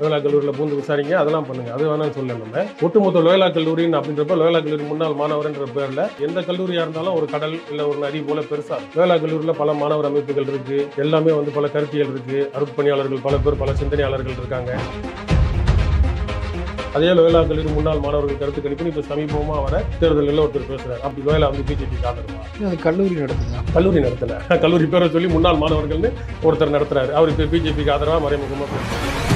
Loyola கல்லூரியில் பூந்து விசாரிங்க அதெல்லாம் பண்ணுங்க அது வேணாலும் சொல்ல நம்ம ஒட்டுமொத்த லோயலா கல்லூரின்னு அப்படின்றப்ப லோயலா கல்லூரி முன்னாள் மாணவர்ன்ற பேரில் எந்த கல்லூரியாக இருந்தாலும் ஒரு கடல் இல்லை ஒரு நதி போல பெருசாக லோயலா கல்லூரியில் பல மாணவர் அமைப்புகள் இருக்கு எல்லாமே வந்து பல கருத்தியல் இருக்கு அருட்பணியாளர்கள் பல பேர் பல சிந்தனையாளர்கள் இருக்காங்க அதே லோயலா கல்லூரி முன்னாள் மாணவர்கள் கருத்து கணிப்பு இப்போ சமீபமாக வர தேர்தலில் ஒருத்தர் பேசுகிறார் அப்படி லோயலா வந்து பிஜேபி காத்திருமா கல்லூரி நடத்துங்க கல்லூரி நடத்தல கல்லூரி பேரை சொல்லி முன்னாள் மாணவர்கள்னு ஒருத்தர் நடத்துறாரு அவர் இப்போ பிஜேபிக்கு ஆதரவாக மறைமுகமாக பேசுறாரு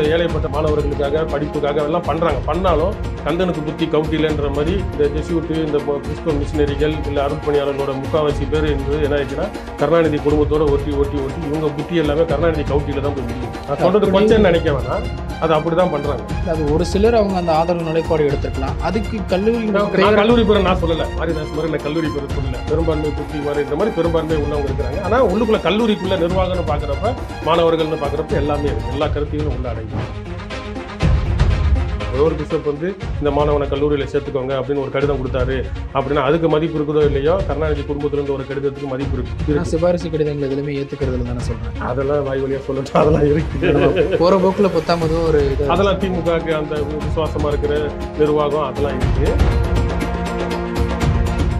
இந்த ஏழைப்பட்ட மாணவர்களுக்காக படிப்புக்காக எல்லாம் பண்ணுறாங்க பண்ணாலும் கந்தனுக்கு புத்தி கவுட்டிலன்ற மாதிரி இந்த ஜெசியூட்டு இந்த கிறிஸ்துவ மிஷினரிகள் இல்லை அருட்பணியாளர்களோட முக்காவாசி பேர் என்று என்ன ஆச்சுன்னா கருணாநிதி குடும்பத்தோடு ஒட்டி ஒட்டி ஒட்டி இவங்க புத்தி எல்லாமே கருணாநிதி கவுட்டியில் தான் போய் முடியும் நான் சொல்கிறது கொஞ்சம் நினைக்க வேணாம் அது அப்படி தான் பண்ணுறாங்க அது ஒரு சிலர் அவங்க அந்த ஆதரவு நிலைப்பாடு எடுத்துக்கலாம் அதுக்கு கல்லூரி கல்லூரி பேரை நான் சொல்லலை மாரிதாஸ் மாதிரி இல்லை கல்லூரி பேர் சொல்லலை பெரும்பான்மை புத்தி மாதிரி இந்த மாதிரி பெரும்பான்மை உள்ளவங்க இருக்கிறாங்க ஆனால் உள்ளுக்குள்ளே கல்லூரிக்குள்ளே நிர்வாகம்னு பார்க்குறப்ப மாணவர்கள்னு பார்க்குறப்ப எல்லாமே இருக்குது எல்லா கருத்தையும் உள்ள அடங்கி ஒரு பிஷப் வந்து இந்த மாணவனை கல்லூரியில் சேர்த்துக்கோங்க அப்படின்னு ஒரு கடிதம் கொடுத்தாரு அப்படின்னா அதுக்கு மதிப்பு இருக்குதோ இல்லையோ கருணாநிதி குடும்பத்திலிருந்து ஒரு கடிதத்துக்கு மதிப்பு இருக்கு சிபாரிசு கடிதங்கள் எதுவுமே ஏத்துக்கிறது தானே சொல்றேன் அதெல்லாம் வாய் வழியா சொல்லணும் அதெல்லாம் இருக்கு போகிற போக்கில் பத்தாமதோ ஒரு அதெல்லாம் திமுக அந்த விசுவாசமா இருக்கிற நிர்வாகம் அதெல்லாம் இருக்கு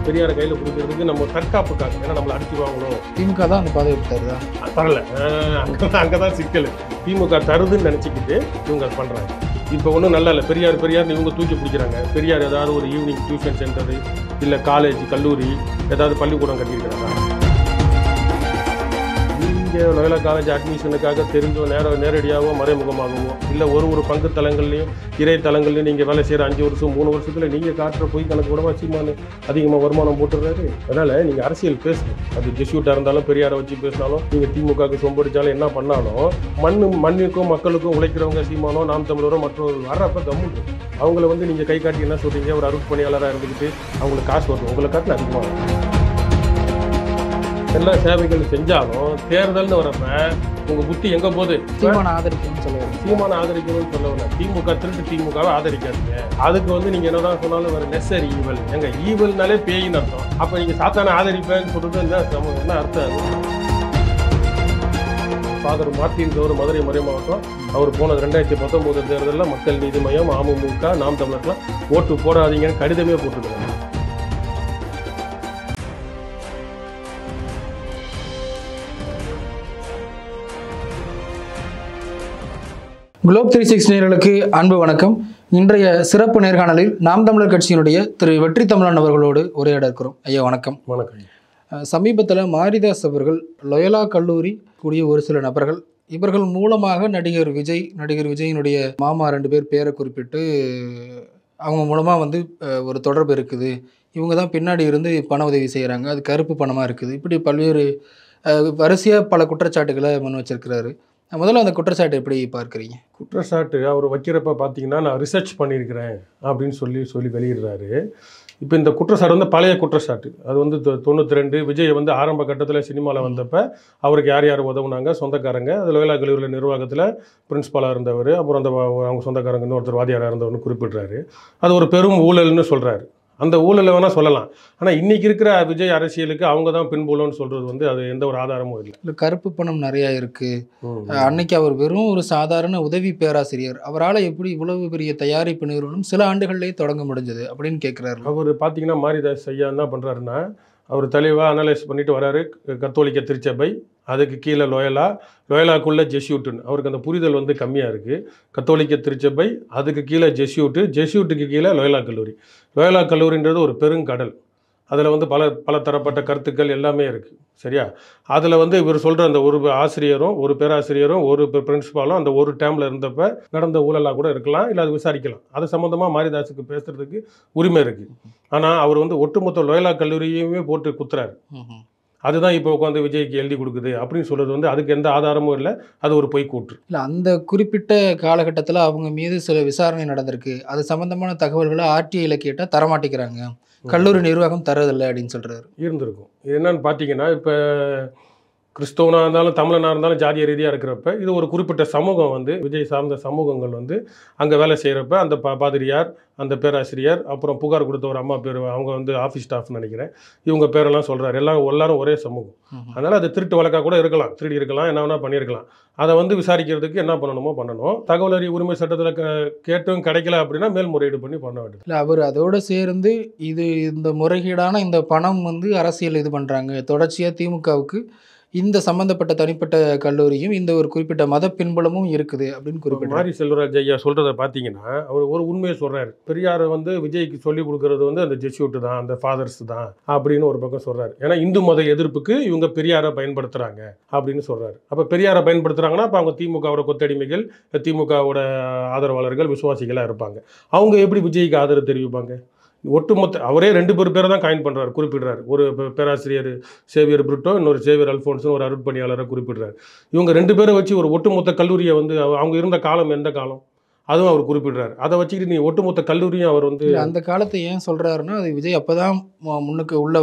பெரியார கையில் கொடுக்கறதுக்கு நம்ம தற்காப்புக்காக ஏன்னா நம்மளை அடிச்சு வாங்கணும் திமுக தான் அந்த பாதை எடுத்தாருதா தரல அங்கே தான் சிக்கல் திமுக தருதுன்னு நினச்சிக்கிட்டு இவங்க பண்ணுறாங்க இப்போ ஒன்றும் நல்லா இல்லை பெரியார் பெரியார் இவங்க தூக்கி பிடிக்கிறாங்க பெரியார் ஏதாவது ஒரு ஈவினிங் டியூஷன் சென்டரு இல்லை காலேஜ் கல்லூரி ஏதாவது பள்ளிக்கூடம் கட்டியிருக்கிறாங்க இன்றைய நகல காலேஜ் அட்மிஷனுக்காக தெரிஞ்சோ நேர நேரடியாகவோ மறைமுகமாகவோ இல்லை ஒரு ஒரு பங்கு தலங்கள்லையும் இறை தலங்கள்லையும் நீங்கள் வேலை செய்கிற அஞ்சு வருஷம் மூணு வருஷத்தில் நீங்கள் காட்டுற பொய் கணக்கு கூட சீமானு அதிகமாக வருமானம் போட்டுறாரு அதனால் நீங்கள் அரசியல் பேசணும் அது ஜெஸ்யூட்டாக இருந்தாலும் பெரியாரை வச்சு பேசினாலும் நீங்கள் திமுகவுக்கு சொம்படிச்சாலும் என்ன பண்ணாலும் மண்ணு மண்ணுக்கும் மக்களுக்கும் உழைக்கிறவங்க சீமானோ நாம் தமிழரோ மற்றவர்கள் வர்றப்ப கம்முண்டு அவங்கள வந்து நீங்கள் கை காட்டி என்ன சொல்கிறீங்க ஒரு அருள் பணியாளராக இருந்துக்கிட்டு அவங்களுக்கு காசு வரும் உங்களை காட்டில் அதிகமாக எல்லா சேவைகள் செஞ்சாலும் தேர்தல்னு வரப்ப உங்க புத்தி எங்க போகுது சீமான ஆதரிக்கணும்னு சொல்லுவாங்க சீமான ஆதரிக்கணும்னு சொல்லுவாங்க திமுக திருட்டு திமுகவை ஆதரிக்காதீங்க அதுக்கு வந்து நீங்க என்னதான் சொன்னாலும் ஒரு நெசரி ஈவல் எங்க ஈவல்னாலே பேயின் அர்த்தம் அப்ப நீங்க சாத்தான ஆதரிப்பேன்னு சொல்றது என்ன அர்த்தம் ஃபாதர் மார்ட்டின் கவுர் மதுரை மறை மாவட்டம் அவர் போனது ரெண்டாயிரத்தி பத்தொம்போது தேர்தலில் மக்கள் நீதி மையம் அமமுக நாம் தமிழர்லாம் ஓட்டு போடாதீங்கன்னு கடிதமே போட்டுருக்காங்க குளோப் த்ரீ சிக்ஸ் நேர்களுக்கு அன்பு வணக்கம் இன்றைய சிறப்பு நேர்காணலில் நாம் தமிழர் கட்சியினுடைய திரு வெற்றி தமிழன் அவர்களோடு உரையாட இருக்கிறோம் ஐயா வணக்கம் வணக்கம் சமீபத்தில் மாரிதாஸ் அவர்கள் லொயலா கல்லூரி கூடிய ஒரு சில நபர்கள் இவர்கள் மூலமாக நடிகர் விஜய் நடிகர் விஜயினுடைய மாமா ரெண்டு பேர் பேரை குறிப்பிட்டு அவங்க மூலமாக வந்து ஒரு தொடர்பு இருக்குது இவங்க தான் பின்னாடி இருந்து பண உதவி செய்கிறாங்க அது கருப்பு பணமாக இருக்குது இப்படி பல்வேறு வரிசையாக பல குற்றச்சாட்டுகளை முன் வச்சிருக்கிறாரு முதல்ல அந்த குற்றச்சாட்டு எப்படி பார்க்குறீங்க குற்றச்சாட்டு அவர் வைக்கிறப்ப பார்த்தீங்கன்னா நான் ரிசர்ச் பண்ணியிருக்கிறேன் அப்படின்னு சொல்லி சொல்லி வெளியிடுறாரு இப்போ இந்த குற்றச்சாட்டு வந்து பழைய குற்றச்சாட்டு அது வந்து தொண்ணூற்றி ரெண்டு விஜய் வந்து ஆரம்ப கட்டத்தில் சினிமாவில் வந்தப்போ அவருக்கு யார் யார் உதவுனாங்க சொந்தக்காரங்க அது லோயலா கல்லூரியில் நிர்வாகத்தில் பிரின்ஸ்பலாக இருந்தவர் அப்புறம் அந்த அவங்க சொந்தக்காரங்க இன்னொருத்தர் வாதியாராக இருந்தவர்னு குறிப்பிட்றாரு அது ஒரு பெரும் ஊழல்னு சொல்கிறாரு அந்த ஊழலை வேணால் சொல்லலாம் ஆனால் இன்றைக்கி இருக்கிற விஜய் அரசியலுக்கு அவங்க தான் பின்புலம்னு சொல்கிறது வந்து அது எந்த ஒரு ஆதாரமும் இல்லை இல்லை கருப்பு பணம் நிறையா இருக்குது அன்னைக்கு அவர் வெறும் ஒரு சாதாரண உதவி பேராசிரியர் அவரால் எப்படி இவ்வளவு பெரிய தயாரிப்பு நிறுவனம் சில ஆண்டுகள்லேயே தொடங்க முடிஞ்சது அப்படின்னு கேட்குறாரு அவர் பார்த்தீங்கன்னா மாரிதாஸ் ஐயா என்ன பண்ணுறாருன்னா அவர் தெளிவாக அனலைஸ் பண்ணிட்டு வராரு கத்தோலிக்க திருச்சபை அதுக்கு கீழே லோயலா லோயலாக்குள்ளே ஜெஸ்யூட்டுன்னு அவருக்கு அந்த புரிதல் வந்து கம்மியாக இருக்குது கத்தோலிக்க திருச்சபை அதுக்கு கீழே ஜெஸ்யூட்டு ஜெஸ்யூட்டுக்கு கீழே லோயலா கல்லூரி லோயலா கல்லூரின்றது ஒரு பெருங்கடல் அதில் வந்து பல பல தரப்பட்ட கருத்துக்கள் எல்லாமே இருக்குது சரியா அதில் வந்து இவர் சொல்கிற அந்த ஒரு ஆசிரியரும் ஒரு பேராசிரியரும் ஒரு பிரின்ஸிபாலும் அந்த ஒரு டைமில் இருந்தப்ப நடந்த ஊழலாக கூட இருக்கலாம் இல்லை அது விசாரிக்கலாம் அது சம்மந்தமாக மாரிதாஸுக்கு பேசுகிறதுக்கு உரிமை இருக்குது ஆனால் அவர் வந்து ஒட்டுமொத்த லோயலா கல்லூரியுமே போட்டு குத்துறாரு அதுதான் இப்போ உட்காந்து விஜய்க்கு எழுதி கொடுக்குது அப்படின்னு சொல்கிறது வந்து அதுக்கு எந்த ஆதாரமும் இல்லை அது ஒரு பொய் கூற்று இல்லை அந்த குறிப்பிட்ட காலகட்டத்தில் அவங்க மீது சில விசாரணை நடந்திருக்கு அது சம்மந்தமான தகவல்களை ஆர்டிஐயில் கேட்டால் தரமாட்டேங்கிறாங்க கல்லூரி நிர்வாகம் தரதில்லை அப்படின்னு சொல்கிறாரு இருந்திருக்கும் என்னன்னு பார்த்தீங்கன்னா இப்போ கிறிஸ்தவனாக இருந்தாலும் தமிழனாக இருந்தாலும் ஜாதிய ரீதியாக இருக்கிறப்ப இது ஒரு குறிப்பிட்ட சமூகம் வந்து விஜய் சார்ந்த சமூகங்கள் வந்து அங்கே வேலை செய்கிறப்ப அந்த பா பாதிரியார் அந்த பேராசிரியர் அப்புறம் புகார் கொடுத்த ஒரு அம்மா பேர் அவங்க வந்து ஆஃபீஸ் ஸ்டாஃப்னு நினைக்கிறேன் இவங்க பேரெல்லாம் சொல்கிறார் எல்லாரும் எல்லாரும் ஒரே சமூகம் அதனால் அது திருட்டு வழக்காக கூட இருக்கலாம் திருடி இருக்கலாம் என்ன வேணால் பண்ணியிருக்கலாம் அதை வந்து விசாரிக்கிறதுக்கு என்ன பண்ணணுமோ பண்ணணும் தகவல் அறி உரிமை சட்டத்தில் கேட்டும் கிடைக்கல அப்படின்னா மேல்முறையீடு பண்ணி பண்ண வேண்டும் இல்லை அவர் அதோடு சேர்ந்து இது இந்த முறைகேடான இந்த பணம் வந்து அரசியல் இது பண்ணுறாங்க தொடர்ச்சியாக திமுகவுக்கு இந்த சம்மந்தப்பட்ட தனிப்பட்ட கல்லூரியும் இந்த ஒரு குறிப்பிட்ட மத பின்புலமும் இருக்குது அப்படின்னு குறிப்பிட்ட மாதிரி செல்வராஜ் ஐயா சொல்கிறத பார்த்தீங்கன்னா அவர் ஒரு உண்மையை சொல்றாரு பெரியார் வந்து விஜய்க்கு சொல்லிக் கொடுக்கறது வந்து அந்த ஜெஸ்யூட்டு தான் அந்த ஃபாதர்ஸ் தான் அப்படின்னு ஒரு பக்கம் சொல்றாரு ஏன்னா இந்து மத எதிர்ப்புக்கு இவங்க பெரியாரை பயன்படுத்துகிறாங்க அப்படின்னு சொல்றாரு அப்போ பெரியாரை பயன்படுத்துறாங்கன்னா அப்போ அவங்க திமுகவோட கொத்தடிமைகள் திமுகவோட ஆதரவாளர்கள் விசுவாசிகளாக இருப்பாங்க அவங்க எப்படி விஜய்க்கு ஆதரவு தெரிவிப்பாங்க ஒட்டுமொத்த அவரே ரெண்டு பேர் பேரை தான் காயின் பண்ணுறாரு குறிப்பிடுறாரு ஒரு பேராசிரியர் சேவியர் பிரிட்டோ இன்னொரு சேவியர் அல்ஃபோன்ஸ்னு ஒரு அருட்பணியாளராக குறிப்பிடுறாரு இவங்க ரெண்டு பேரை வச்சு ஒரு ஒட்டுமொத்த கல்லூரியை வந்து அவங்க இருந்த காலம் எந்த காலம் அதுவும் அவர் குறிப்பிடுறாரு அதை வச்சுக்கிட்டு நீ ஒட்டுமொத்த கல்லூரியும் அவர் வந்து அந்த காலத்தை ஏன் சொல்கிறாருன்னா அது விஜய் அப்போ தான் முன்னுக்கு உள்ள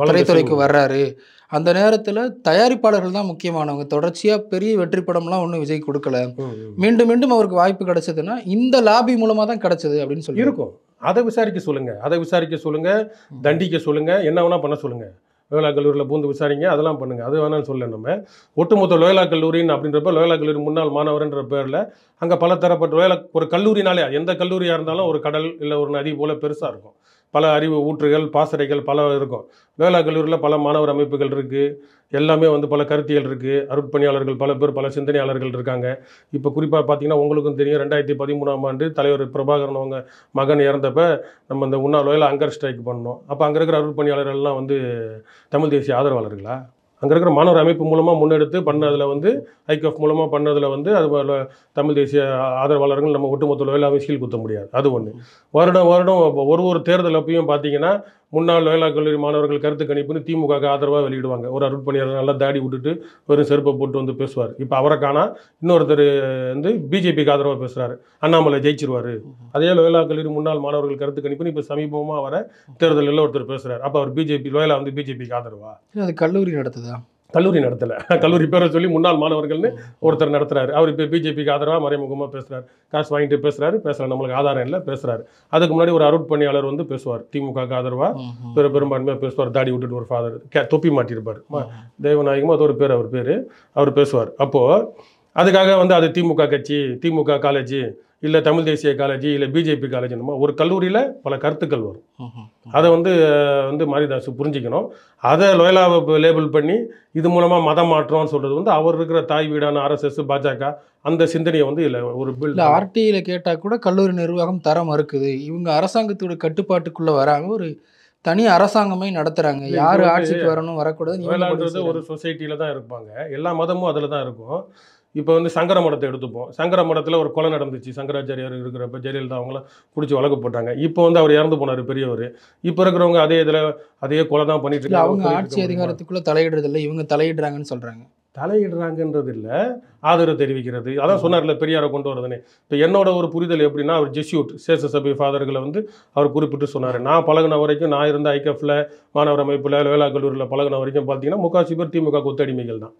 வலைத்துறைக்கு வர்றாரு அந்த நேரத்தில் தயாரிப்பாளர்கள் தான் முக்கியமானவங்க தொடர்ச்சியாக பெரிய வெற்றி படம்லாம் ஒன்றும் விஜய் கொடுக்கல மீண்டும் மீண்டும் அவருக்கு வாய்ப்பு கிடைச்சதுன்னா இந்த லாபி மூலமாக தான் கிடைச்சது அப்படின்னு சொல்லி இருக்கும் அதை விசாரிக்க சொல்லுங்கள் அதை விசாரிக்க சொல்லுங்கள் தண்டிக்க சொல்லுங்கள் என்ன வேணால் பண்ண சொல்லுங்கள் லோயலா கல்லூரியில் பூந்து விசாரிங்க அதெல்லாம் பண்ணுங்கள் அது வேணாலும் சொல்ல நம்ம ஒட்டுமொத்த லோயலா கல்லூரின்னு அப்படின்றப்ப லோயலா கல்லூரி முன்னாள் மாணவர்ன்ற பேரில் அங்கே பல தரப்பட்ட லோயலா ஒரு கல்லூரினாலே எந்த கல்லூரியாக இருந்தாலும் ஒரு கடல் இல்லை ஒரு நதி போல் பெருசாக இருக்கும் பல அறிவு ஊற்றுகள் பாசறைகள் பல இருக்கும் வேளா கல்லூரியில் பல மாணவர் அமைப்புகள் இருக்குது எல்லாமே வந்து பல கருத்தியல் இருக்குது அருட்பணியாளர்கள் பல பேர் பல சிந்தனையாளர்கள் இருக்காங்க இப்போ குறிப்பாக பார்த்தீங்கன்னா உங்களுக்கும் தெரியும் ரெண்டாயிரத்தி பதிமூணாம் ஆண்டு தலைவர் பிரபாகரன் அவங்க மகன் இறந்தப்ப நம்ம இந்த உண்ணா லோயில் அங்கர் ஸ்ட்ரைக் பண்ணோம் அப்போ அங்கே இருக்கிற அருட்பணியாளர்கள்லாம் வந்து தமிழ் தேசிய ஆதரவாளர்களா அங்கே இருக்கிற மாணவர் அமைப்பு மூலமாக முன்னெடுத்து பண்ணதில் வந்து ஐகஃப் மூலமாக பண்ணதில் வந்து அது தமிழ் தேசிய ஆதரவாளர்கள் நம்ம ஒட்டுமொத்த எல்லாமே சீல் குத்த முடியாது அது ஒன்று வருடம் வருடம் ஒரு ஒரு தேர்தல் அப்பயும் பார்த்தீங்கன்னா முன்னாள் வேளாண் கல்லூரி மாணவர்கள் கருத்து கணிப்புன்னு திமுக ஆதரவாக வெளியிடுவாங்க ஒரு அருட்பணியாளர் நல்லா தாடி விட்டுட்டு வெறும் செருப்பை போட்டு வந்து பேசுவார் இப்போ அவரை காணா இன்னொருத்தர் வந்து பிஜேபிக்கு ஆதரவாக பேசுகிறார் அண்ணாமலை ஜெயிச்சிருவார் அதே லோயலா கல்லூரி முன்னாள் மாணவர்கள் கருத்து கணிப்புன்னு இப்போ சமீபமாக வர தேர்தலில் ஒருத்தர் பேசுகிறார் அப்போ அவர் பிஜேபி லோயலா வந்து பிஜேபிக்கு ஆதரவா அது கல்லூரி நடத்துதா கல்லூரி நடத்தலை கல்லூரி பேரை சொல்லி முன்னாள் மாணவர்கள்னு ஒருத்தர் நடத்துகிறாரு அவர் இப்போ பிஜேபிக்கு ஆதரவாக மறைமுகமாக பேசுகிறாரு காசு வாங்கிட்டு பேசுகிறாரு பேசுகிறார் நம்மளுக்கு ஆதாரம் இல்லை பேசுகிறாரு அதுக்கு முன்னாடி ஒரு அருட்பணியாளர் வந்து பேசுவார் திமுக ஆதரவாக பெரு பெரும்பான்மையாக பேசுவார் தாடி விட்டுட்டு ஒரு ஃபாதர் கே தொப்பி மாட்டியிருப்பார் தேவநாயகமாக அது ஒரு பேர் அவர் பேர் அவர் பேசுவார் அப்போது அதுக்காக வந்து அது திமுக கட்சி திமுக காலேஜ் இல்லை தமிழ் தேசிய காலேஜ் இல்லை பிஜேபி காலேஜ் என்னமோ ஒரு கல்லூரியில் பல கருத்துக்கள் வரும் அதை வந்து வந்து மாரிதாசு புரிஞ்சிக்கணும் அதை லோயலாவை லேபிள் பண்ணி இது மூலமாக மதம் மாற்றம்னு சொல்கிறது வந்து அவர் இருக்கிற தாய் வீடான ஆர்எஸ்எஸ் பாஜக அந்த சிந்தனையை வந்து இல்லை ஒரு பில் ஆர்டியில் e கேட்டால் கூட கல்லூரி நிர்வாகம் தரம் இருக்குது இவங்க அரசாங்கத்தோட கட்டுப்பாட்டுக்குள்ளே வராங்க ஒரு தனி அரசாங்கமே நடத்துகிறாங்க யார் ஆட்சிக்கு வரணும் வரக்கூடாது ஒரு சொசைட்டியில தான் இருப்பாங்க எல்லா மதமும் அதில் தான் இருக்கும் இப்போ வந்து சங்கர மடத்தை எடுத்துப்போம் சங்கர மடத்தில் ஒரு கொலை நடந்துச்சு சங்கராச்சாரியார் இருக்கிறப்ப ஜெயலலிதா அவங்கள பிடிச்சி வழக்கு போட்டாங்க இப்போ வந்து அவர் இறந்து போனார் பெரியவர் இப்போ இருக்கிறவங்க அதே இதில் அதே கொலை தான் பண்ணிட்டு இருக்காங்க அவங்க ஆட்சி அதிகாரத்துக்குள்ளே தலையிடுறதில்லை இவங்க தலையிடுறாங்கன்னு சொல்கிறாங்க தலையிடுறாங்கன்றது இல்லை ஆதரவு தெரிவிக்கிறது அதான் சொன்னார்ல பெரியாரை கொண்டு வரதுன்னு இப்போ என்னோட ஒரு புரிதல் எப்படின்னா அவர் ஜெஸ்யூட் சேச சபை ஃபாதர்களை வந்து அவர் குறிப்பிட்டு சொன்னார் நான் பழகின வரைக்கும் நான் இருந்த ஐகஃபில் மாணவர் அமைப்பில் வேளாண் கல்லூரியில் பழகின வரைக்கும் பார்த்தீங்கன்னா முக்கால் பேர் திமுக கொத்தடிமைகள் தான்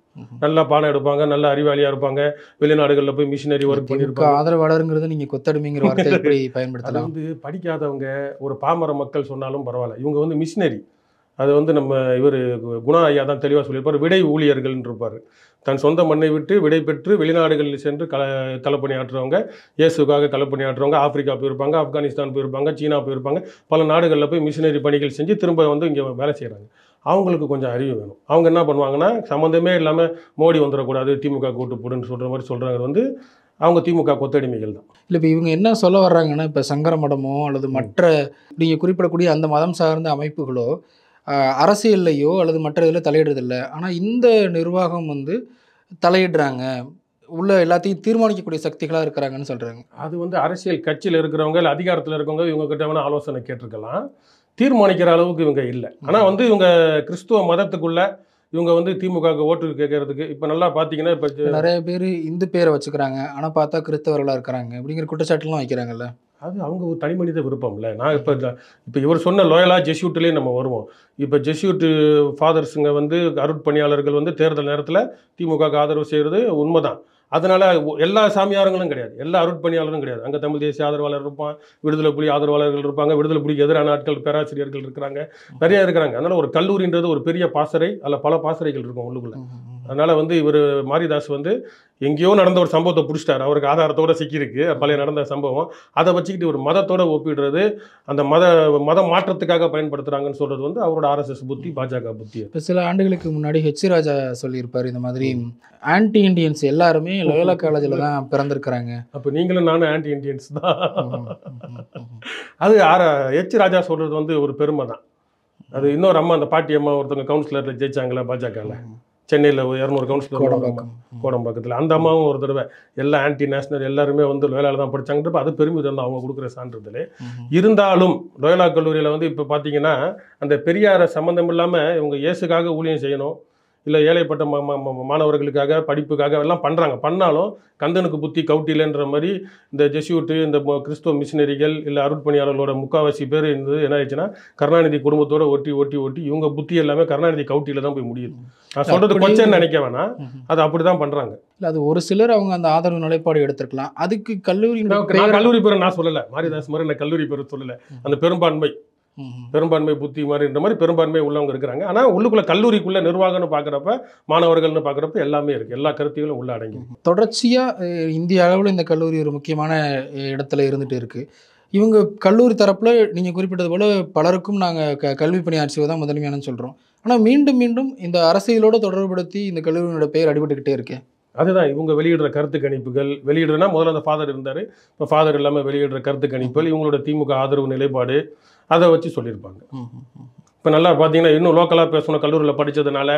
நல்லா பாடம் எடுப்பாங்க நல்ல அறிவாளியாக இருப்பாங்க வெளிநாடுகளில் போய் மிஷினரி ஒர்க் பண்ணியிருப்பாங்க ஆதரவாளருங்கிறது நீங்கள் கொத்தடிமைங்கிற பயன்படுத்தலாம் வந்து படிக்காதவங்க ஒரு பாமர மக்கள் சொன்னாலும் பரவாயில்ல இவங்க வந்து மிஷினரி அது வந்து நம்ம இவர் குணா ஐயா தான் தெளிவாக சொல்லியிருப்பார் விடை ஊழியர்கள் இருப்பார் தன் சொந்த மண்ணை விட்டு விடை பெற்று வெளிநாடுகளில் சென்று கல தலைப்பணி ஆற்றுறவங்க இயேசுக்காக தலைப்பணி ஆற்றுறவங்க ஆப்பிரிக்கா போயிருப்பாங்க ஆப்கானிஸ்தான் போயிருப்பாங்க சீனா போயிருப்பாங்க பல நாடுகளில் போய் மிஷினரி பணிகள் செஞ்சு திரும்ப வந்து இங்கே வேலை செய்கிறாங்க அவங்களுக்கு கொஞ்சம் அறிவு வேணும் அவங்க என்ன பண்ணுவாங்கன்னா சம்மந்தமே இல்லாமல் மோடி வந்துடக்கூடாது திமுக கூட்டு போடுன்னு சொல்கிற மாதிரி சொல்கிறாங்க வந்து அவங்க திமுக கொத்தடிமைகள் தான் இல்லை இப்போ இவங்க என்ன சொல்ல வர்றாங்கன்னா இப்போ சங்கர மடமோ அல்லது மற்ற நீங்கள் குறிப்பிடக்கூடிய அந்த மதம் சார்ந்த அமைப்புகளோ அரசியல்லையோ அல்லது மற்ற இதில் தலையிடுறதில்லை ஆனால் இந்த நிர்வாகம் வந்து தலையிடுறாங்க உள்ள எல்லாத்தையும் தீர்மானிக்கக்கூடிய சக்திகளாக இருக்கிறாங்கன்னு சொல்கிறாங்க அது வந்து அரசியல் கட்சியில் இருக்கிறவங்க இல்லை அதிகாரத்தில் இருக்கிறவங்க இவங்க கிட்ட வேணால் ஆலோசனை கேட்டிருக்கலாம் தீர்மானிக்கிற அளவுக்கு இவங்க இல்லை ஆனால் வந்து இவங்க கிறிஸ்துவ மதத்துக்குள்ள இவங்க வந்து திமுக ஓட்டு கேட்கறதுக்கு இப்போ நல்லா பார்த்தீங்கன்னா இப்போ நிறைய பேர் இந்து பேரை வச்சுக்கிறாங்க ஆனால் பார்த்தா கிறிஸ்தவர்களாக இருக்கிறாங்க அப்படிங்கிற குற்றச்சாட்டுலாம் வைக்கிறாங்கல்ல அது அவங்க ஒரு தனி மனித விருப்பம்ல நான் இப்போ இப்போ இவர் சொன்ன லோயலாக ஜெஸ்யூட்லேயே நம்ம வருவோம் இப்போ ஜெஸ்யூட்டு ஃபாதர்ஸுங்க வந்து அருட்பணியாளர்கள் வந்து தேர்தல் நேரத்தில் திமுக ஆதரவு செய்கிறது உண்மைதான் அதனால் எல்லா சாமியாரங்களும் கிடையாது எல்லா அருட்பணியாளரும் கிடையாது அங்கே தமிழ் தேசிய ஆதரவாளர் இருப்பான் விடுதலை புலி ஆதரவாளர்கள் இருப்பாங்க விடுதலை புலிக்கு எதிரான ஆட்கள் பேராசிரியர்கள் இருக்கிறாங்க நிறைய இருக்கிறாங்க அதனால் ஒரு கல்லூரின்றது ஒரு பெரிய பாசறை அல்ல பல பாசறைகள் இருக்கும் உள்ளுக்குள்ளே அதனால் வந்து இவர் மாரிதாஸ் வந்து எங்கேயோ நடந்த ஒரு சம்பவத்தை பிடிச்சிட்டார் அவருக்கு ஆதாரத்தோடு சிக்கியிருக்கு பழைய நடந்த சம்பவம் அதை வச்சுக்கிட்டு ஒரு மதத்தோடு ஒப்பிடுறது அந்த மத மத மாற்றத்துக்காக பயன்படுத்துகிறாங்கன்னு சொல்கிறது வந்து அவரோட ஆர்எஸ்எஸ் புத்தி பாஜக புத்தி இப்போ சில ஆண்டுகளுக்கு முன்னாடி ஹெச் ராஜா சொல்லியிருப்பார் இந்த மாதிரி ஆன்டி இண்டியன்ஸ் எல்லாருமே லோயலா காலேஜில் தான் பிறந்திருக்கிறாங்க அப்போ நீங்களும் நானும் ஆன்டி இண்டியன்ஸ் தான் அது ஆர ஹெச் ராஜா சொல்கிறது வந்து ஒரு பெருமை தான் அது இன்னொரு அம்மா அந்த பாட்டி அம்மா ஒருத்தவங்க கவுன்சிலரில் ஜெயிச்சாங்களே பாஜகவில் சென்னையில் இரநூறு கவுன்சிலர் கோடம்பாக்கத்தில் அந்த அம்மாவும் ஒரு தடவை எல்லா ஆன்டி நேஷனல் எல்லாருமே வந்து லோயலாக தான் படித்தாங்கிறப்ப அது பெருமிதம் தான் அவங்க கொடுக்குற சான்றிதழ் இருந்தாலும் லோயலா கல்லூரியில் வந்து இப்போ பார்த்தீங்கன்னா அந்த பெரியாரை சம்மந்தம் இல்லாமல் இவங்க இயேசுக்காக ஊழியம் செய்யணும் இல்லை ஏழைப்பட்ட மாணவர்களுக்காக படிப்புக்காக எல்லாம் பண்ணுறாங்க பண்ணாலும் கந்தனுக்கு புத்தி கவுட்டிலன்ற மாதிரி இந்த ஜெஸ்யூட்டு இந்த கிறிஸ்துவ மிஷினரிகள் இல்லை அருட்பணியாளர்களோட முக்காவாசி பேர் இருந்தது என்ன ஆயிடுச்சுன்னா கருணாநிதி குடும்பத்தோடு ஒட்டி ஒட்டி ஒட்டி இவங்க புத்தி எல்லாமே கருணாநிதி கவுட்டியில் தான் போய் முடியுது நான் சொல்கிறது கொஞ்சம் நினைக்க வேணாம் அது அப்படி தான் பண்ணுறாங்க இல்லை அது ஒரு சிலர் அவங்க அந்த ஆதரவு நிலைப்பாடு எடுத்திருக்கலாம் அதுக்கு கல்லூரி கல்லூரி பேரை நான் சொல்லலை மாரிதாஸ் மாதிரி நான் கல்லூரி பேரை சொல்லலை அந்த பெரும்பான்மை பெரும்பான்மை புத்தி மாதிரின்ற மாதிரி பெரும்பான்மை உள்ளவங்க இருக்கிறாங்க ஆனால் உள்ளுக்குள்ள கல்லூரிக்குள்ள நிர்வாகம்னு பார்க்குறப்ப மாணவர்கள்னு பார்க்குறப்ப எல்லாமே இருக்குது எல்லா கருத்துகளும் உள்ள அடங்கி தொடர்ச்சியாக இந்திய அளவில் இந்த கல்லூரி ஒரு முக்கியமான இடத்துல இருந்துகிட்டு இருக்குது இவங்க கல்லூரி தரப்பில் நீங்கள் குறிப்பிட்டது போல் பலருக்கும் நாங்கள் க கல்வி பணியாற்றுவது தான் முதன்மையானு சொல்கிறோம் ஆனால் மீண்டும் மீண்டும் இந்த அரசியலோடு தொடர்புபடுத்தி இந்த கல்லூரியினோட பெயர் அடிபட்டுக்கிட்டே இருக்கேன் அதுதான் இவங்க வெளியிடுற கருத்து கணிப்புகள் வெளியிடுறனா முதல்ல அந்த ஃபாதர் இருந்தார் இப்போ ஃபாதர் இல்லாமல் வெளியிடுற கருத்து கணிப்புகள் இவங்களோட திமுக ஆதரவு நிலைப்பாடு அதை வச்சு சொல்லியிருப்பாங்க இப்போ நல்லா பார்த்தீங்கன்னா இன்னும் லோக்கலாக பேசணும் கல்லூரியில் படித்ததுனால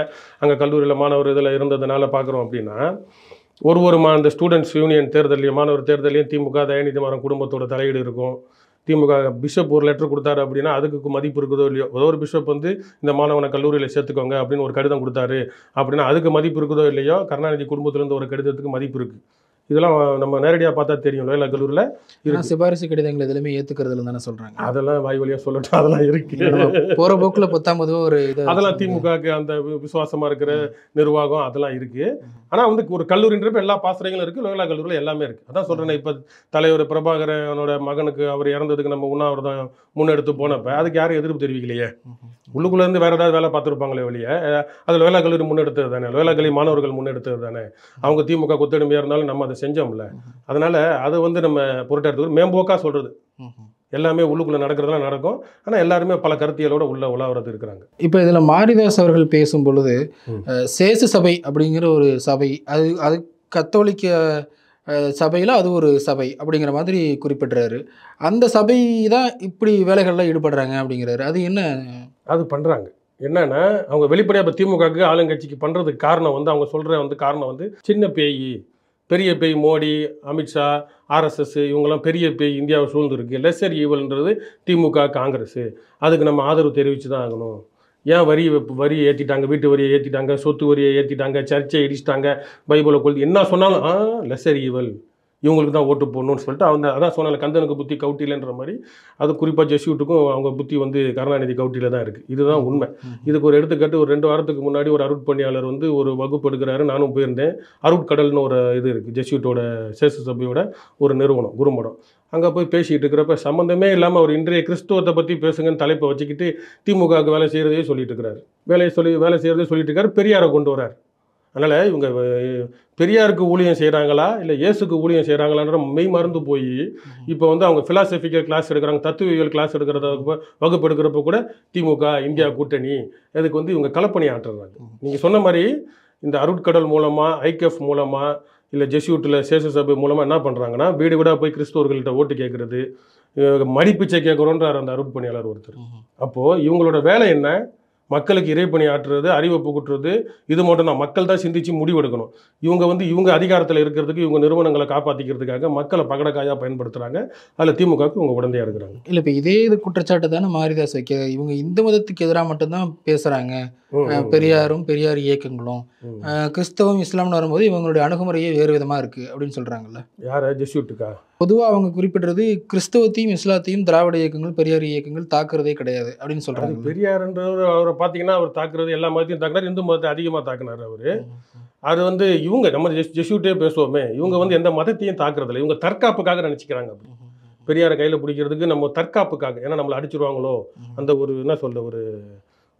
அங்கே கல்லூரியில் மாணவர் இதில் இருந்ததுனால பார்க்குறோம் அப்படின்னா ஒரு ஒரு மா இந்த ஸ்டூடெண்ட்ஸ் யூனியன் தேர்தலையும் மாணவர் தேர்தலையும் திமுக தயநிதி குடும்பத்தோட தலையீடு இருக்கும் திமுக பிஷப் ஒரு லெட்டர் கொடுத்தாரு அப்படின்னா அதுக்கு மதிப்பு இருக்குதோ இல்லையோ ஏதோ ஒரு பிஷப் வந்து இந்த மாணவனை கல்லூரியில் சேர்த்துக்கோங்க அப்படின்னு ஒரு கடிதம் கொடுத்தாரு அப்படின்னா அதுக்கு மதிப்பு இருக்குதோ இல்லையோ கருணாநிதி குடும்பத்திலேருந்து ஒரு கடிதத்துக்கு மதிப்பு இருக்குது இதெல்லாம் நம்ம நேரடியாக பார்த்தா தெரியும் லோயலா கல்லூரியில் இருக்கு சிபாரிசு கடிதங்கள் எதுலையுமே ஏற்றுக்கிறது தானே சொல்கிறாங்க அதெல்லாம் வாய் வழியாக சொல்லட்டும் அதெல்லாம் இருக்குது போகிற போக்கில் பத்தாம் ஒரு இது அதெல்லாம் திமுகக்கு அந்த விசுவாசமாக இருக்கிற நிர்வாகம் அதெல்லாம் இருக்குது ஆனால் வந்து ஒரு கல்லூரின்ற எல்லா பாசறைகளும் இருக்குது லோகலா கல்லூரியில் எல்லாமே இருக்குது அதான் சொல்கிறேன்னா இப்போ தலைவர் பிரபாகரனோட மகனுக்கு அவர் இறந்ததுக்கு நம்ம உண்ணாவிரதம் முன்னெடுத்து போனப்போ அதுக்கு யாரும் எதிர்ப்பு தெரிவிக்கலையே உள்ளுக்குள்ளேருந்து வேறு ஏதாவது வேலை பார்த்துருப்பாங்களே வெளியே அது லோயலா கல்லூரி முன்னெடுத்தது தானே லோயலா கல்லூரி மாணவர்கள் முன்னெடுத்தது தானே அவங்க திமுக கொத்தடிமையாக இருந்தாலும் நம்ம அதை செஞ்சோம்ல அதனால் அதை வந்து நம்ம பொருட்டாக மேம்போக்காக சொல்கிறது எல்லாமே உள்ளுக்குள்ளே நடக்கிறதுலாம் நடக்கும் ஆனால் எல்லாருமே பல கருத்தியலோட உள்ள உலாவது இருக்கிறாங்க இப்போ இதில் மாரிதாஸ் அவர்கள் பேசும் பொழுது சேசு சபை அப்படிங்கிற ஒரு சபை அது அது கத்தோலிக்க சபையில் அது ஒரு சபை அப்படிங்கிற மாதிரி குறிப்பிட்றாரு அந்த சபை தான் இப்படி வேலைகள்லாம் ஈடுபடுறாங்க அப்படிங்கிறாரு அது என்ன அது பண்ணுறாங்க என்னன்னா அவங்க வெளிப்படையாக இப்போ திமுகவுக்கு ஆளுங்கட்சிக்கு பண்ணுறதுக்கு காரணம் வந்து அவங்க சொல்கிற வந்து காரணம் வந்து சின்ன பேய் பெரிய பேய் மோடி அமித்ஷா ஆர்எஸ்எஸ் இவங்கெல்லாம் பெரிய பேய் இந்தியாவை சூழ்ந்துருக்கு லெசர் ஈவல்ன்றது திமுக காங்கிரஸ் அதுக்கு நம்ம ஆதரவு தெரிவித்து தான் ஆகணும் ஏன் வரி வரி ஏற்றிட்டாங்க வீட்டு வரியை ஏற்றிட்டாங்க சொத்து வரியை ஏற்றிட்டாங்க சர்ச்சை இடிச்சிட்டாங்க பைபிளை கொள் என்ன சொன்னாலும் லெசர் ஈவல் இவங்களுக்கு தான் ஓட்டு போடணும்னு சொல்லிட்டு அவங்க அதான் சொன்னால கந்தனுக்கு புத்தி கவுட்டிலன்ற மாதிரி அது குறிப்பாக ஜெஸ்யூட்டுக்கும் அவங்க புத்தி வந்து கருணாநிதி கவுட்டியில் தான் இருக்குது இதுதான் உண்மை இதுக்கு ஒரு எடுத்துக்காட்டு ஒரு ரெண்டு வாரத்துக்கு முன்னாடி ஒரு அருட்பணியாளர் வந்து ஒரு வகுப்பு எடுக்கிறாரு நானும் போயிருந்தேன் அருட்கடல்னு ஒரு இது இருக்குது ஜெஸ்யூட்டோட சேச சபையோட ஒரு நிறுவனம் குருமடம் அங்கே போய் பேசிகிட்டு இருக்கிறப்ப சம்மந்தமே இல்லாமல் அவர் இன்றைய கிறிஸ்துவத்தை பற்றி பேசுங்கன்னு தலைப்பை வச்சுக்கிட்டு திமுகவுக்கு வேலை செய்கிறதையே சொல்லிட்டு இருக்கிறாரு வேலையை சொல்லி வேலை செய்கிறதே சொல்லிட்டு இருக்காரு பெரியாரை கொண்டு வரார் அதனால் இவங்க பெரியாருக்கு ஊழியம் செய்கிறாங்களா இல்லை இயேசுக்கு ஊழியம் செய்கிறாங்களான்ற மெய் மறந்து போய் இப்போ வந்து அவங்க ஃபிலாசபிக்கல் கிளாஸ் எடுக்கிறாங்க தத்துவிகள் கிளாஸ் எடுக்கிறத வகுப்பு எடுக்கிறப்ப கூட திமுக இந்தியா கூட்டணி அதுக்கு வந்து இவங்க கலப்பணி ஆட்டுறாங்க நீங்கள் சொன்ன மாதிரி இந்த அருட்கடல் மூலமாக ஐகெஃப் மூலமாக இல்லை ஜெஸ்யூட்டில் சேச சபை மூலமாக என்ன பண்ணுறாங்கன்னா வீடு வீடாக போய் கிறிஸ்தவர்கள்ட்ட ஓட்டு கேட்குறது மடிப்பிச்சை கேட்குறோன்றார் அந்த அருட்பணியாளர் ஒருத்தர் அப்போது இவங்களோட வேலை என்ன மக்களுக்கு இறைப்பணி ஆற்றுறது அறிவை புகுட்டுறது இது மட்டும் தான் மக்கள் தான் சிந்தித்து முடிவெடுக்கணும் இவங்க வந்து இவங்க அதிகாரத்தில் இருக்கிறதுக்கு இவங்க நிறுவனங்களை காப்பாற்றிக்கிறதுக்காக மக்களை பகடக்காயாக பயன்படுத்துகிறாங்க அதில் திமுகவுக்கு இவங்க உடந்தையாக இருக்கிறாங்க இல்லை இப்போ இதே இது குற்றச்சாட்டு தானே மாரிதாஸ் வைக்க இவங்க இந்து மதத்துக்கு எதிராக மட்டும்தான் பேசுகிறாங்க பெரியாரும் பெரியார் இயக்கங்களும் கிறிஸ்தவம் இஸ்லாம்னு வரும்போது இவங்களுடைய அணுகுமுறையே வேறு விதமாக இருக்குது அப்படின்னு சொல்கிறாங்கல்ல யார் ஜெஸ்யூட்டுக்கா பொதுவாக அவங்க குறிப்பிடுறது கிறிஸ்தவத்தையும் இஸ்லாத்தையும் திராவிட இயக்கங்கள் பெரியார் இயக்கங்கள் தாக்குறதே கிடையாது அப்படின்னு சொல்கிறாங்க பெரியார்ன்றவர் அவரை பார்த்தீங்கன்னா அவர் தாக்குறது எல்லா மதத்தையும் தாக்குனார் இந்து மதத்தை அதிகமாக தாக்குனார் அவர் அது வந்து இவங்க நம்ம ஜெஸ்யூட்டே பேசுவோமே இவங்க வந்து எந்த மதத்தையும் தாக்குறதில்ல இவங்க தற்காப்புக்காக நினச்சிக்கிறாங்க அப்படி பெரியாரை கையில் பிடிக்கிறதுக்கு நம்ம தற்காப்புக்காக ஏன்னா நம்மளை அடிச்சிருவாங்களோ அந்த ஒரு என்ன சொல்ல ஒரு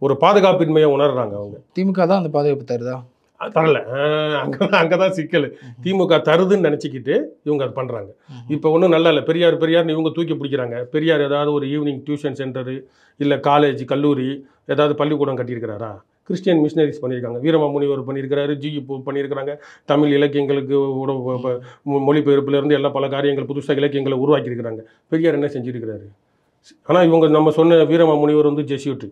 ஒரு பாதுகாப்பின்மையை உணர்றாங்க அவங்க திமுக தான் அந்த பாதுகாப்பு தருதா தரல அங்கே அங்கே தான் சிக்கல் திமுக தருதுன்னு நினச்சிக்கிட்டு இவங்க அதை பண்ணுறாங்க இப்போ ஒன்றும் நல்லா இல்லை பெரியார் பெரியார் இவங்க தூக்கி பிடிக்கிறாங்க பெரியார் ஏதாவது ஒரு ஈவினிங் டியூஷன் சென்டரு இல்லை காலேஜ் கல்லூரி ஏதாவது பள்ளிக்கூடம் கட்டியிருக்கிறாரா கிறிஸ்டியன் மிஷினரிஸ் பண்ணியிருக்காங்க வீரமாமுனிவர் பண்ணியிருக்கிறாரு ஜி பண்ணியிருக்கிறாங்க தமிழ் இலக்கியங்களுக்கு மொழிபெயர்ப்புலேருந்து எல்லா பல காரியங்கள் புதுசாக இலக்கியங்களை உருவாக்கியிருக்கிறாங்க பெரியார் என்ன செஞ்சுருக்கிறாரு ஆனால் இவங்க நம்ம சொன்ன முனிவர் வந்து ஜெசியூட்டு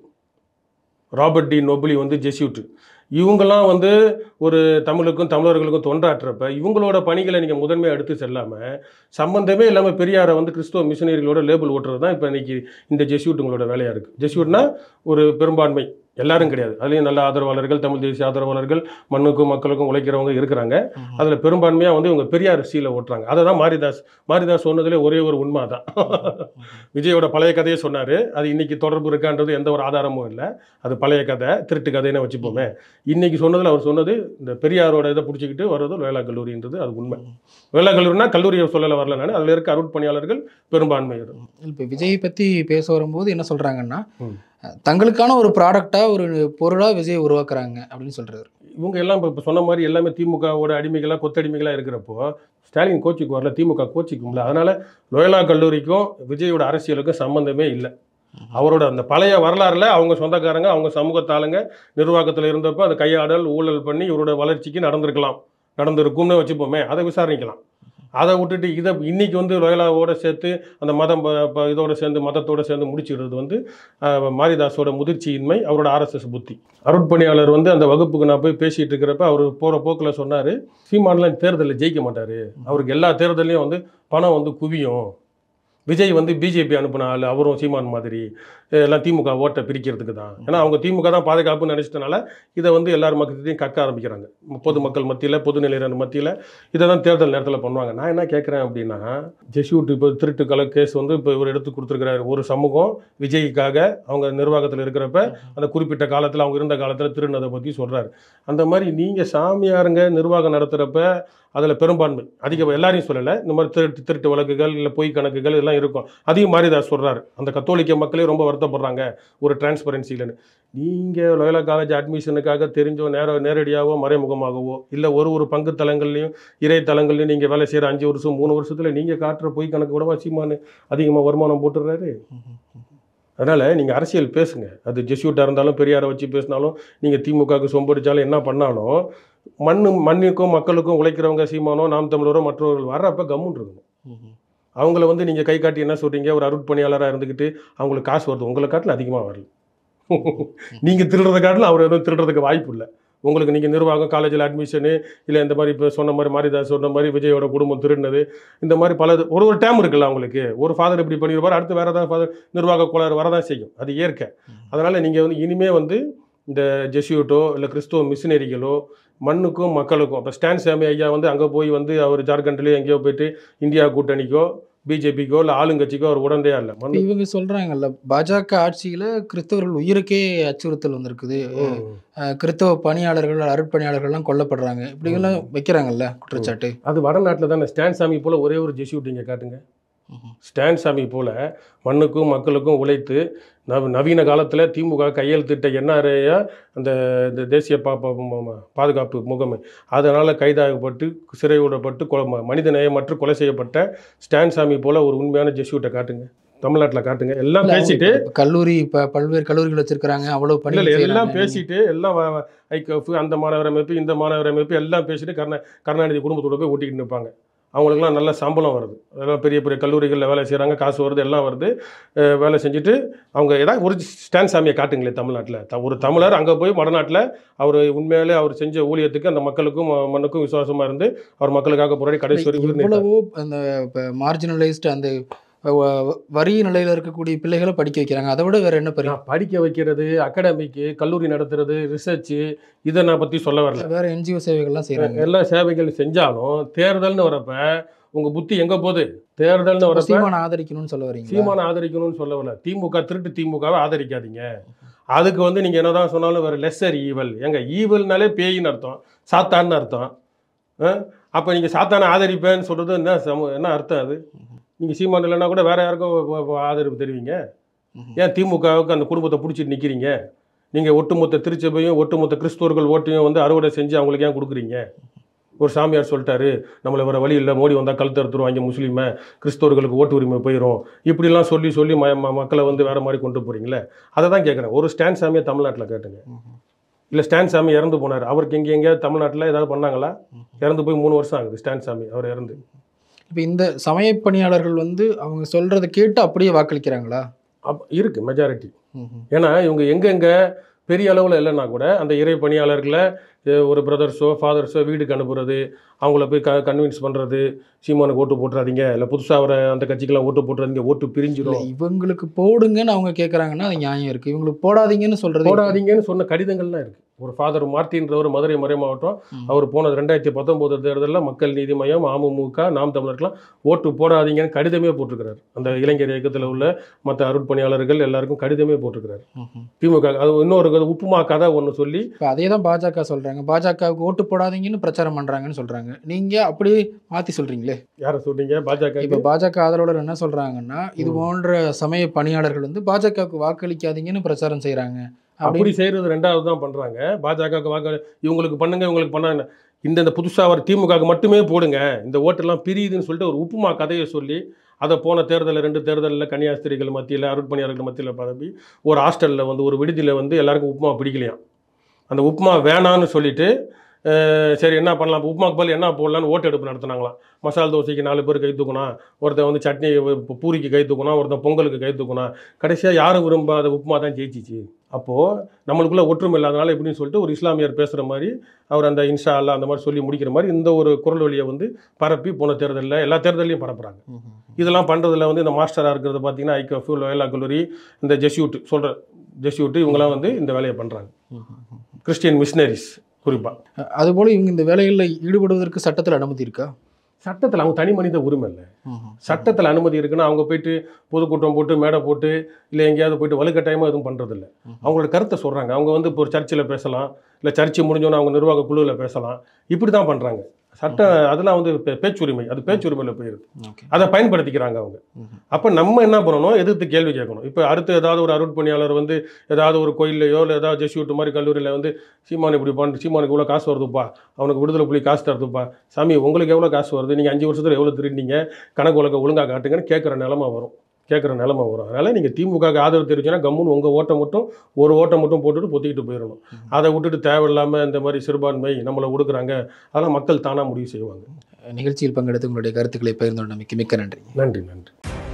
ராபர்ட் டி நொபிலி வந்து ஜெசியூட் இவங்கெல்லாம் வந்து ஒரு தமிழுக்கும் தமிழர்களுக்கும் தொண்டாற்றுறப்ப இவங்களோட பணிகளை நீங்கள் முதன்மையாக எடுத்து செல்லாமல் சம்மந்தமே இல்லாமல் பெரியாரை வந்து கிறிஸ்துவ மிஷினரிகளோட லேபிள் ஓட்டுறது தான் இப்போ இன்றைக்கி இந்த ஜெசியூட்டுங்களோட வேலையாக இருக்குது ஜெசியூட்னா ஒரு பெரும்பான்மை எல்லாரும் கிடையாது அதுலேயும் நல்ல ஆதரவாளர்கள் தமிழ் தேசிய ஆதரவாளர்கள் மண்ணுக்கும் மக்களுக்கும் உழைக்கிறவங்க இருக்கிறாங்க அதில் பெரும்பான்மையாக வந்து இவங்க பெரியார் சியில் ஓட்டுறாங்க அதை தான் மாரிதாஸ் மாரிதாஸ் சொன்னதுலேயே ஒரே ஒரு உண்மை தான் விஜயோட பழைய கதையை சொன்னார் அது இன்றைக்கி தொடர்பு இருக்கான்றது எந்த ஒரு ஆதாரமும் இல்லை அது பழைய கதை திருட்டு கதைன்னு வச்சுப்போமே இன்றைக்கி சொன்னதில் அவர் சொன்னது இந்த பெரியாரோட இதை பிடிச்சிக்கிட்டு வர்றது வேளா கல்லூரின்றது அது உண்மை வேளா கல்லூரினா கல்லூரியை சொல்லலை வரல நான் அதில் இருக்க அருட்பணியாளர்கள் பெரும்பான்மை இப்போ விஜய் பற்றி பேச வரும்போது என்ன சொல்கிறாங்கன்னா தங்களுக்கான ஒரு ப்ராடக்டாக ஒரு பொருளாக விஜய் உருவாக்குறாங்க அப்படின்னு சொல்கிறார் இவங்க எல்லாம் இப்போ சொன்ன மாதிரி எல்லாமே திமுகவோட அடிமைகளாக கொத்தடிமைகளாக இருக்கிறப்போ ஸ்டாலின் கோச்சிக்கு வரல திமுக கோச்சிக்கும்ல அதனால் லோயலா கல்லூரிக்கும் விஜயோட அரசியலுக்கும் சம்மந்தமே இல்லை அவரோட அந்த பழைய வரலாறில் அவங்க சொந்தக்காரங்க அவங்க சமூகத்தாளுங்க நிர்வாகத்தில் இருந்தப்போ அந்த கையாடல் ஊழல் பண்ணி இவரோட வளர்ச்சிக்கு நடந்திருக்கலாம் நடந்திருக்கும்னு வச்சுப்போமே அதை விசாரிக்கலாம் அதை விட்டுட்டு இதை இன்றைக்கி வந்து லோயலாவோடு சேர்த்து அந்த மதம் இதோடு சேர்ந்து மதத்தோடு சேர்ந்து முடிச்சுடுறது வந்து மாரிதாஸோட முதிர்ச்சியின்மை அவரோட ஆர்எஸ்எஸ் புத்தி அருட்பணியாளர் வந்து அந்த வகுப்புக்கு நான் போய் பேசிகிட்டு இருக்கிறப்ப அவர் போகிற போக்கில் சொன்னார் சீமான்லாம் தேர்தலில் ஜெயிக்க மாட்டார் அவருக்கு எல்லா தேர்தலையும் வந்து பணம் வந்து குவியும் விஜய் வந்து பிஜேபி அனுப்பின ஆள் அவரும் சீமான் மாதிரி எல்லாம் திமுக ஓட்டை பிரிக்கிறதுக்கு தான் ஏன்னா அவங்க திமுக தான் பாதுகாப்புன்னு நினச்சதுனால இதை வந்து எல்லார் மக்கள்கிட்டையும் கற்க ஆரம்பிக்கிறாங்க பொது மக்கள் மத்தியில் பொதுநிலையினர் மத்தியில் இதை தான் தேர்தல் நேரத்தில் பண்ணுவாங்க நான் என்ன கேட்குறேன் அப்படின்னா ஜெஷூட் இப்போ திருட்டு கலர் கேஸ் வந்து இப்போ இவர் எடுத்து கொடுத்துருக்கிறாரு ஒரு சமூகம் விஜய்க்காக அவங்க நிர்வாகத்தில் இருக்கிறப்ப அந்த குறிப்பிட்ட காலத்தில் அவங்க இருந்த காலத்தில் திருநதை பற்றி சொல்கிறாரு அந்த மாதிரி நீங்கள் சாமியாருங்க நிர்வாகம் நடத்துகிறப்ப அதில் பெரும்பான்மை அதிக எல்லாரையும் சொல்லலை இந்த மாதிரி திருட்டு திருட்டு வழக்குகள் இல்லை பொய் கணக்குகள் இதெல்லாம் இருக்கும் அதையும் தான் சொல்கிறாரு அந்த கத்தோலிக்க மக்களே ரொம்ப வருத்தப்படுறாங்க ஒரு டிரான்ஸ்பரன்சி இல்லைன்னு நீங்கள் லோயலா காலேஜ் அட்மிஷனுக்காக தெரிஞ்சோ நேர நேரடியாகவோ மறைமுகமாகவோ இல்லை ஒரு ஒரு பங்கு தலங்கள்லையும் இறை தலங்கள்லையும் நீங்கள் வேலை செய்கிற அஞ்சு வருஷம் மூணு வருஷத்தில் நீங்கள் காட்டுற போய் கணக்கு கூட சீமானு அதிகமாக வருமானம் போட்டுடுறாரு அதனால் நீங்கள் அரசியல் பேசுங்க அது ஜெஸ்யூட்டாக இருந்தாலும் பெரியாரை வச்சு பேசினாலும் நீங்கள் திமுகவுக்கு சொம்படிச்சாலும் என்ன பண்ணாலும் மண்ணு மண்ணுக்கும் மக்களுக்கும் உழைக்கிறவங்க சீமானோ நாம் தமிழரோ மற்றவர்கள் வர்றப்ப கம்முன் இருக்கணும் அவங்கள வந்து நீங்கள் கை காட்டி என்ன சொல்கிறீங்க ஒரு அருட்பணியாளராக இருந்துக்கிட்டு அவங்களுக்கு காசு வருது உங்களை காட்டில் அதிகமாக வரல நீங்கள் திருடுறத காட்டில் அவர் எதுவும் திருடுறதுக்கு வாய்ப்பு இல்லை உங்களுக்கு நீங்கள் நிர்வாகம் காலேஜில் அட்மிஷனு இல்லை இந்த மாதிரி இப்போ சொன்ன மாதிரி மாரிதாஸ் சொன்ன மாதிரி விஜயோட குடும்பம் திருடினது இந்த மாதிரி பல ஒரு ஒரு டேம் இருக்குல்ல அவங்களுக்கு ஒரு ஃபாதர் இப்படி பண்ணிடுவார் அடுத்து வேறு ஏதாவது ஃபாதர் நிர்வாக கோளாறு வரதான் செய்யும் அது இயற்கை அதனால் நீங்கள் வந்து இனிமேல் வந்து இந்த ஜெசியூட்டோ இல்லை கிறிஸ்துவ மிஷினரிகளோ மண்ணுக்கும் மக்களுக்கும் இப்போ ஸ்டான் சாமி ஐயா வந்து அங்கே போய் வந்து அவர் ஜார்க்கண்ட்லேயோ எங்கேயோ போயிட்டு இந்தியா கூட்டணிக்கோ பிஜேபிக்கோ இல்லை ஆளுங்கட்சிக்கோ அவர் உடனே இல்லை மண் இவங்க சொல்கிறாங்கல்ல பாஜக ஆட்சியில் கிறிஸ்தவர்கள் உயிருக்கே அச்சுறுத்தல் வந்திருக்குது கிறிஸ்தவ பணியாளர்கள் அருட்பணியாளர்கள்லாம் கொல்லப்படுறாங்க இப்படிங்கெல்லாம் வைக்கிறாங்கல்ல குற்றச்சாட்டு அது வடநாட்டில் தானே ஸ்டான் சாமி போல் ஒரே ஒரு ஜெசியூட்டிங்க காட்டுங்க ஸ்டான் சாமி போல் மண்ணுக்கும் மக்களுக்கும் உழைத்து நவ நவீன காலத்தில் திமுக கையெழுத்திட்ட என்ஆர்ஏ அந்த இந்த தேசிய பா பாதுகாப்பு முகமை அதனால் கைதாகப்பட்டு சிறை விடப்பட்டு கொலை மனித நேயமற்று கொலை செய்யப்பட்ட ஸ்டான் சாமி போல் ஒரு உண்மையான ஜெஸ்யூட்டை காட்டுங்க தமிழ்நாட்டில் காட்டுங்க எல்லாம் பேசிட்டு கல்லூரி இப்போ பல்வேறு கல்லூரிகள் வச்சிருக்கிறாங்க அவ்வளோ பணிகள் எல்லாம் பேசிட்டு எல்லாம் ஐக்கஃப் அந்த மாணவர் அமைப்பு இந்த மாணவர் அமைப்பு எல்லாம் பேசிட்டு கருணா கருணாநிதி குடும்பத்தோடு போய் ஓட்டிக்கிட்டு நிற்பாங்க அவங்களுக்குலாம் நல்ல சம்பளம் வருது அதெல்லாம் பெரிய பெரிய கல்லூரிகளில் வேலை செய்கிறாங்க காசு வருது எல்லாம் வருது வேலை செஞ்சுட்டு அவங்க ஏதாவது ஒரு ஸ்டாண்ட் சாமியை காட்டுங்களே தமிழ்நாட்டில் த ஒரு தமிழர் அங்கே போய் வடநாட்டில் அவர் உண்மையிலே அவர் செஞ்ச ஊழியத்துக்கு அந்த மக்களுக்கும் மண்ணுக்கும் விசுவாசமாக இருந்து அவர் மக்களுக்காக போராடி கடைசி வரைக்கும் அந்த மார்ஜினலைஸ்டு அந்த வரி நிலையில் இருக்கக்கூடிய பிள்ளைகளை படிக்க வைக்கிறாங்க அதை விட வேறு என்ன பண்ணி படிக்க வைக்கிறது அகாடமிக்கு கல்லூரி நடத்துறது ரிசர்ச்சு இதை நான் பற்றி சொல்ல வரல வேறு என்ஜிஓ சேவைகள்லாம் செய்கிறாங்க எல்லா சேவைகள் செஞ்சாலும் தேர்தல்னு வரப்ப உங்கள் புத்தி எங்கே போகுது தேர்தல்னு வர சீமான ஆதரிக்கணும்னு சொல்ல வரீங்க சீமான ஆதரிக்கணும்னு சொல்ல வரல திமுக திருட்டு திமுகவை ஆதரிக்காதீங்க அதுக்கு வந்து நீங்கள் என்ன தான் சொன்னாலும் வேறு லெஸ்ஸர் ஈவல் எங்கள் ஈவல்னாலே பேயின்னு அர்த்தம் சாத்தான்னு அர்த்தம் அப்போ நீங்கள் சாத்தானை ஆதரிப்பேன்னு சொல்கிறது என்ன சம என்ன அர்த்தம் அது நீங்கள் சீமான் இல்லைன்னா கூட வேறு யாருக்கும் ஆதரவு தெரிவிங்க ஏன் திமுகவுக்கு அந்த குடும்பத்தை பிடிச்சிட்டு நிற்கிறீங்க நீங்கள் ஒட்டுமொத்த திருச்சபையும் ஒட்டுமொத்த கிறிஸ்துவர்கள் ஓட்டையும் வந்து அறுவடை செஞ்சு அவங்களுக்கு ஏன் கொடுக்குறீங்க ஒரு சாமியார் சொல்லிட்டாரு நம்மளை வேறு வழி இல்லை மோடி வந்தால் கழுத்து அறுத்துருவாங்க முஸ்லீமை கிறிஸ்தவர்களுக்கு ஓட்டு உரிமை போயிடும் இப்படிலாம் சொல்லி சொல்லி ம மக்களை வந்து வேறு மாதிரி கொண்டு போகிறீங்களே அதை தான் கேட்குறேன் ஒரு ஸ்டாண்ட் சாமியை தமிழ்நாட்டில் கேட்டுங்க இல்லை ஸ்டாண்ட் சாமி இறந்து போனார் அவருக்கு எங்கே எங்கேயாவது தமிழ்நாட்டில் ஏதாவது பண்ணாங்களா இறந்து போய் மூணு வருஷம் ஆகுது ஸ்டாண்ட் சாமி அவர் இறந்து இப்போ இந்த சமய பணியாளர்கள் வந்து அவங்க சொல்கிறத கேட்டு அப்படியே வாக்களிக்கிறாங்களா அப் இருக்குது மெஜாரிட்டி ஏன்னா இவங்க எங்கெங்கே பெரிய அளவில் இல்லைன்னா கூட அந்த இறை பணியாளர்களை ஒரு பிரதர்ஸோ ஃபாதர்ஸோ வீடுக்கு அனுப்புறது அவங்கள போய் க கன்வின்ஸ் பண்ணுறது சீமானுக்கு ஓட்டு போட்டுறாதீங்க இல்லை புதுசாக அவரை அந்த கட்சிக்கெல்லாம் ஓட்டு போட்டுறாதீங்க ஓட்டு பிரிஞ்சிடும் இவங்களுக்கு போடுங்கன்னு அவங்க கேட்குறாங்கன்னா அது நியாயம் இருக்குது இவங்களுக்கு போடாதீங்கன்னு சொல்கிறது போடாதீங்கன்னு சொன்ன கடிதங்கள்லாம் இருக்குது ஒரு ஃபாதர் மார்த்தின்றவர் மதுரை மறை மாவட்டம் அவர் போனது ரெண்டாயிரத்தி பத்தொம்போது தேர்தலில் மக்கள் நீதி மையம் அமமுக நாம் தமிழர்களாம் ஓட்டு போடாதீங்கன்னு கடிதமே போட்டிருக்கிறார் அந்த இளைஞர் இயக்கத்தில் உள்ள மற்ற அருட்பணியாளர்கள் எல்லாருக்கும் கடிதமே போட்டிருக்கிறார் திமுக அது இன்னொரு உப்புமா கதை ஒன்று சொல்லி அதே தான் பாஜக சொல்கிறாங்க பண்ணுறாங்க பாஜகவுக்கு ஓட்டு போடாதீங்கன்னு பிரச்சாரம் பண்ணுறாங்கன்னு சொல்கிறாங்க நீங்கள் அப்படி மாற்றி சொல்கிறீங்களே யாரை சொல்கிறீங்க பாஜக இப்போ பாஜக ஆதரவாளர் என்ன சொல்கிறாங்கன்னா இது போன்ற சமய பணியாளர்கள் வந்து பாஜகவுக்கு வாக்களிக்காதீங்கன்னு பிரச்சாரம் செய்கிறாங்க அப்படி செய்கிறது ரெண்டாவது தான் பண்ணுறாங்க பாஜகவுக்கு வாக்கு இவங்களுக்கு பண்ணுங்க இவங்களுக்கு பண்ணாங்க இந்த இந்த புதுசாக வர திமுகவுக்கு மட்டுமே போடுங்க இந்த ஓட்டெல்லாம் பிரியுதுன்னு சொல்லிட்டு ஒரு உப்புமா கதையை சொல்லி அதை போன தேர்தலில் ரெண்டு தேர்தலில் கன்னியாஸ்திரிகள் மத்தியில் அருட்பணியாளர்கள் மத்தியில் பரப்பி ஒரு ஹாஸ்டலில் வந்து ஒரு விடுதியில் வந்து எல்லாருக்கும் உப்புமா பிடிக்கலையாம் அந்த உப்புமா வேணான்னு சொல்லிவிட்டு சரி என்ன பண்ணலாம் உப்புமாக்கு பதில் என்ன போடலான்னு ஓட்டு எடுப்பு நடத்தினாங்களாம் மசால் தோசைக்கு நாலு பேர் கை தூக்கணும் ஒருத்தன் வந்து சட்னி பூரிக்கு கை தூக்கணும் ஒருத்தன் பொங்கலுக்கு கை தூக்கணும் கடைசியாக யாரும் விரும்பாத உப்புமா தான் ஜெயிச்சிச்சு அப்போது நம்மளுக்குள்ளே ஒற்றுமை இல்லாதனால எப்படின்னு சொல்லிட்டு ஒரு இஸ்லாமியர் பேசுகிற மாதிரி அவர் அந்த இன்ஷா அல்ல அந்த மாதிரி சொல்லி முடிக்கிற மாதிரி இந்த ஒரு குரல் வழியை வந்து பரப்பி போன தேர்தலில் எல்லா தேர்தலையும் பரப்புகிறாங்க இதெல்லாம் பண்ணுறதுல வந்து இந்த மாஸ்டராக இருக்கிறது பார்த்தீங்கன்னா ஐக்கிய ஃபியூ லோயலா கல்லூரி இந்த ஜெஸ்யூட்டு சொல்கிற ஜெஸ்யூட்டு இவங்களாம் வந்து இந்த வேலையை பண்ணுறாங்க கிறிஸ்டியன் மிஷினரிஸ் குறிப்பாக அதுபோல் இவங்க இந்த வேலைகளில் ஈடுபடுவதற்கு சட்டத்தில் அனுமதி இருக்கா சட்டத்தில் அவங்க தனி மனித உரிமை இல்லை சட்டத்தில் அனுமதி இருக்குன்னா அவங்க போயிட்டு பொதுக்கூட்டம் போட்டு மேடை போட்டு இல்லை எங்கேயாவது போயிட்டு வலுக்கட்டாயமாக எதுவும் பண்ணுறதில்ல அவங்களோட கருத்தை சொல்கிறாங்க அவங்க வந்து இப்போ ஒரு சர்ச்சில் பேசலாம் இல்லை சர்ச்சு முடிஞ்சோன்னா அவங்க நிர்வாக குழுவில் பேசலாம் இப்படி தான் பண்ணுறாங்க சட்ட அதெல்லாம் வந்து பேச்சுரிமை அது பேச்சுரிமையில் போயிருக்கு அதை பயன்படுத்திக்கிறாங்க அவங்க அப்போ நம்ம என்ன பண்ணணும் எதிர்த்து கேள்வி கேட்கணும் இப்போ அடுத்து ஏதாவது ஒரு அருட்பணியாளர் வந்து ஏதாவது ஒரு கோயிலையோ இல்லை ஏதாவது ஜெஸ்யூட் மாதிரி கல்லூரியில் வந்து சீமான் இப்படி பண்ணு சீமானுக்கு இவ்வளோ காசு வருதுப்பா அவனுக்கு விடுதலை புள்ளி காசு தருதுப்பா சாமி உங்களுக்கு எவ்வளோ காசு வருது நீங்கள் அஞ்சு வருஷத்தில் எவ்வளோ திருடினீங்க கணக்கு உலக ஒழுங்காக காட்டுங்கன்னு கேட்குற நிலமா வரும் கேட்குற நிலமை வரும் அதனால் நீங்கள் திமுக ஆதரவு தெரிவிச்சுன்னா கம்முன்னு உங்கள் ஓட்டை மட்டும் ஒரு ஓட்டை மட்டும் போட்டுட்டு பொத்திக்கிட்டு போயிடணும் அதை விட்டுட்டு தேவையில்லாமல் இந்த மாதிரி சிறுபான்மை நம்மளை கொடுக்குறாங்க அதெல்லாம் மக்கள் தானாக முடிவு செய்வாங்க நிகழ்ச்சியில் பங்கெடுத்து உங்களுடைய கருத்துக்களை பகிர்ந்து மிக்க மிக்க நன்றி நன்றி நன்றி